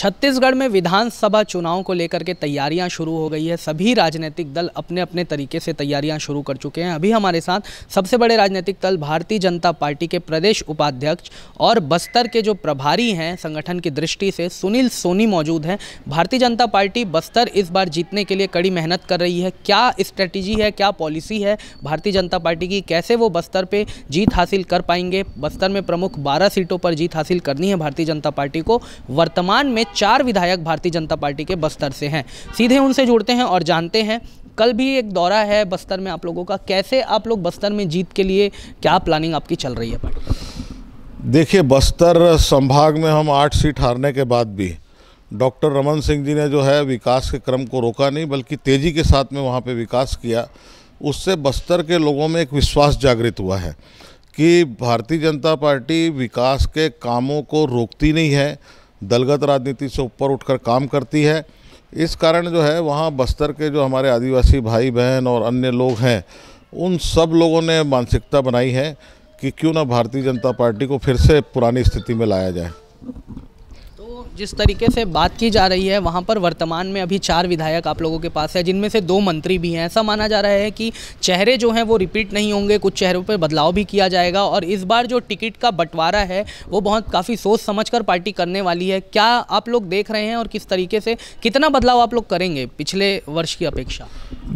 छत्तीसगढ़ में विधानसभा चुनाव को लेकर के तैयारियां शुरू हो गई है सभी राजनीतिक दल अपने अपने तरीके से तैयारियां शुरू कर चुके हैं अभी हमारे साथ सबसे बड़े राजनीतिक दल भारतीय जनता पार्टी के प्रदेश उपाध्यक्ष और बस्तर के जो प्रभारी हैं संगठन की दृष्टि से सुनील सोनी मौजूद हैं भारतीय जनता पार्टी बस्तर इस बार जीतने के लिए कड़ी मेहनत कर रही है क्या स्ट्रैटेजी है क्या पॉलिसी है भारतीय जनता पार्टी की कैसे वो बस्तर पर जीत हासिल कर पाएंगे बस्तर में प्रमुख बारह सीटों पर जीत हासिल करनी है भारतीय जनता पार्टी को वर्तमान में चार विधायक भारतीय जनता पार्टी के बस्तर से हैं सीधे उनसे जुड़ते हैं और जानते हैं कल भी एक दौरा है बस्तर में आप लोगों का कैसे आप लोग बस्तर में जीत के लिए क्या प्लानिंग आपकी चल रही है देखिए बस्तर संभाग में हम आठ सीट हारने के बाद भी डॉक्टर रमन सिंह जी ने जो है विकास के क्रम को रोका नहीं बल्कि तेज़ी के साथ में वहाँ पे विकास किया उससे बस्तर के लोगों में एक विश्वास जागृत हुआ है कि भारतीय जनता पार्टी विकास के कामों को रोकती नहीं है दलगत राजनीति से ऊपर उठकर काम करती है इस कारण जो है वहाँ बस्तर के जो हमारे आदिवासी भाई बहन और अन्य लोग हैं उन सब लोगों ने मानसिकता बनाई है कि क्यों ना भारतीय जनता पार्टी को फिर से पुरानी स्थिति में लाया जाए जिस तरीके से बात की जा रही है वहाँ पर वर्तमान में अभी चार विधायक आप लोगों के पास है जिनमें से दो मंत्री भी हैं ऐसा माना जा रहा है कि चेहरे जो हैं वो रिपीट नहीं होंगे कुछ चेहरों पर बदलाव भी किया जाएगा और इस बार जो टिकट का बंटवारा है वो बहुत काफ़ी सोच समझ कर पार्टी करने वाली है क्या आप लोग देख रहे हैं और किस तरीके से कितना बदलाव आप लोग करेंगे पिछले वर्ष की अपेक्षा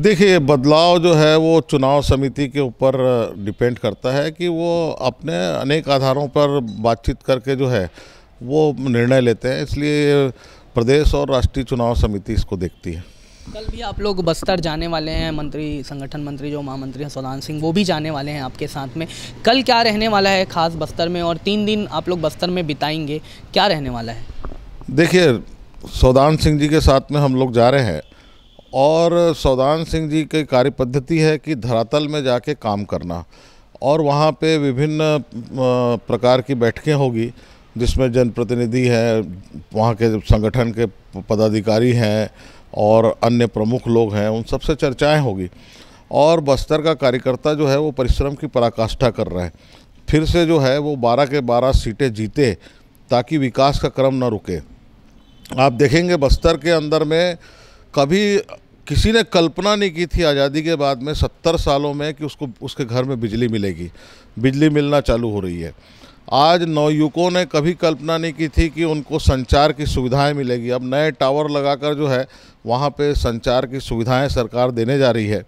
देखिए बदलाव जो है वो चुनाव समिति के ऊपर डिपेंड करता है कि वो अपने अनेक आधारों पर बातचीत करके जो है वो निर्णय लेते हैं इसलिए प्रदेश और राष्ट्रीय चुनाव समिति इसको देखती है कल भी आप लोग बस्तर जाने वाले हैं मंत्री संगठन मंत्री जो महामंत्री हैं सोलान सिंह वो भी जाने वाले हैं आपके साथ में कल क्या रहने वाला है खास बस्तर में और तीन दिन आप लोग बस्तर में बिताएंगे क्या रहने वाला है देखिए सौदान सिंह जी के साथ में हम लोग जा रहे हैं और सौदान सिंह जी की कार्य पद्धति है कि धरातल में जाके काम करना और वहाँ पे विभिन्न प्रकार की बैठकें होगी जिसमें जनप्रतिनिधि हैं वहाँ के संगठन के पदाधिकारी हैं और अन्य प्रमुख लोग हैं उन सबसे चर्चाएं होगी और बस्तर का कार्यकर्ता जो है वो परिश्रम की पराकाष्ठा कर रहा है फिर से जो है वो 12 के 12 सीटें जीते ताकि विकास का क्रम ना रुके आप देखेंगे बस्तर के अंदर में कभी किसी ने कल्पना नहीं की थी आज़ादी के बाद में सत्तर सालों में कि उसको उसके घर में बिजली मिलेगी बिजली मिलना चालू हो रही है आज नवयुवकों ने कभी कल्पना नहीं की थी कि उनको संचार की सुविधाएं मिलेगी अब नए टावर लगाकर जो है वहाँ पे संचार की सुविधाएं सरकार देने जा रही है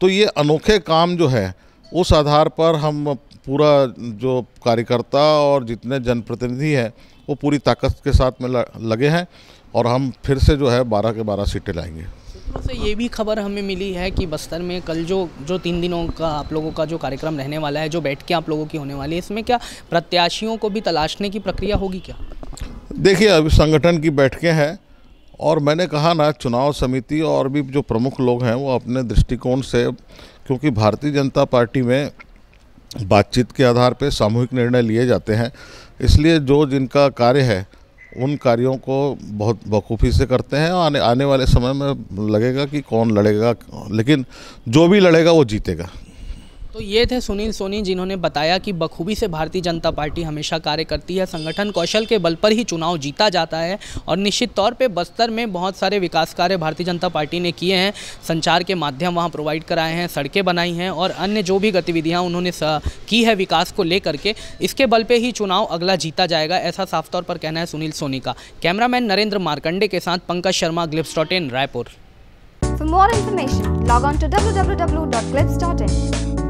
तो ये अनोखे काम जो है उस आधार पर हम पूरा जो कार्यकर्ता और जितने जनप्रतिनिधि हैं वो पूरी ताकत के साथ में लगे हैं और हम फिर से जो है बारह के बारह सीटें लाएंगे सूत्रों से ये भी खबर हमें मिली है कि बस्तर में कल जो जो तीन दिनों का आप लोगों का जो कार्यक्रम रहने वाला है जो बैठ के आप लोगों की होने वाली है इसमें क्या प्रत्याशियों को भी तलाशने की प्रक्रिया होगी क्या देखिए अभी संगठन की बैठकें हैं और मैंने कहा ना चुनाव समिति और भी जो प्रमुख लोग हैं वो अपने दृष्टिकोण से क्योंकि भारतीय जनता पार्टी में बातचीत के आधार पर सामूहिक निर्णय लिए जाते हैं इसलिए जो जिनका कार्य है उन कार्यों को बहुत बखूफ़ी से करते हैं आने, आने वाले समय में लगेगा कि कौन लड़ेगा लेकिन जो भी लड़ेगा वो जीतेगा तो ये थे सुनील सोनी जिन्होंने बताया कि बखूबी से भारतीय जनता पार्टी हमेशा कार्य करती है संगठन कौशल के बल पर ही चुनाव जीता जाता है और निश्चित तौर पे बस्तर में बहुत सारे विकास कार्य भारतीय जनता पार्टी ने किए हैं संचार के माध्यम वहाँ प्रोवाइड कराए हैं सड़कें बनाई हैं और अन्य जो भी गतिविधियाँ उन्होंने की है विकास को लेकर के इसके बल पर ही चुनाव अगला जीता जाएगा ऐसा साफ तौर पर कहना है सुनील सोनी का कैमरामैन नरेंद्र मारकंडे के साथ Pankaj Sharma ग्लिप्सटॉटेन Raipur For more information, log on to www.clips.in.